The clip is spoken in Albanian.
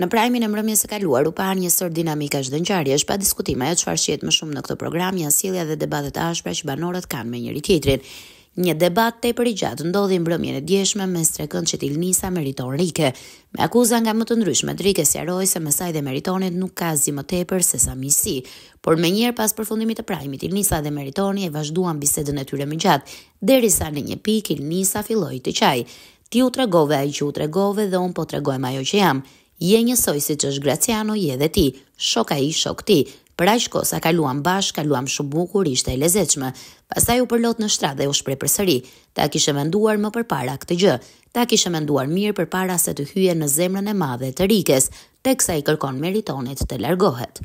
Në prajmin e mbrëmjes së kaluar u pa një sër dinamikash dhe është pa diskutim ajo çfarë shihet më shumë në këtë program, janë sjellja dhe debatet ashpra që banorët kanë me njëri tjetrin. Një debat tepër i gjatë ndodhi në mbrëmjen e djeshme mes trekëndshit Ilnisa Meriton Rike, me akuza nga më të ndryshmet Rike sqaroi se me saj dhe Meritonit nuk ka asgjë më tepër se sa miqësi, por më njëherë pas përfundimit të prajmit Ilnisa dhe Meritoni e vazhduan bisedën e tyre më gjatë, derisa në një pikë Ilnisa filloi të qaj. Ti u tregove ai që u tregove dhe un po tregojmë ajo që jam je njësoj si që është Graciano, je dhe ti, shoka i shok ti, për aq kohë sa kaluam bashkë, kaluam shumë bukur, ishte e lezetshme. Pastaj u përlot në shtrat dhe u shpreh përsëri. Ta kishe menduar më përpara këtë gjë. Ta kishe menduar mirë përpara se të hyje në zemrën e madhe të Rikes, teksa i kërkon meritonit të largohet.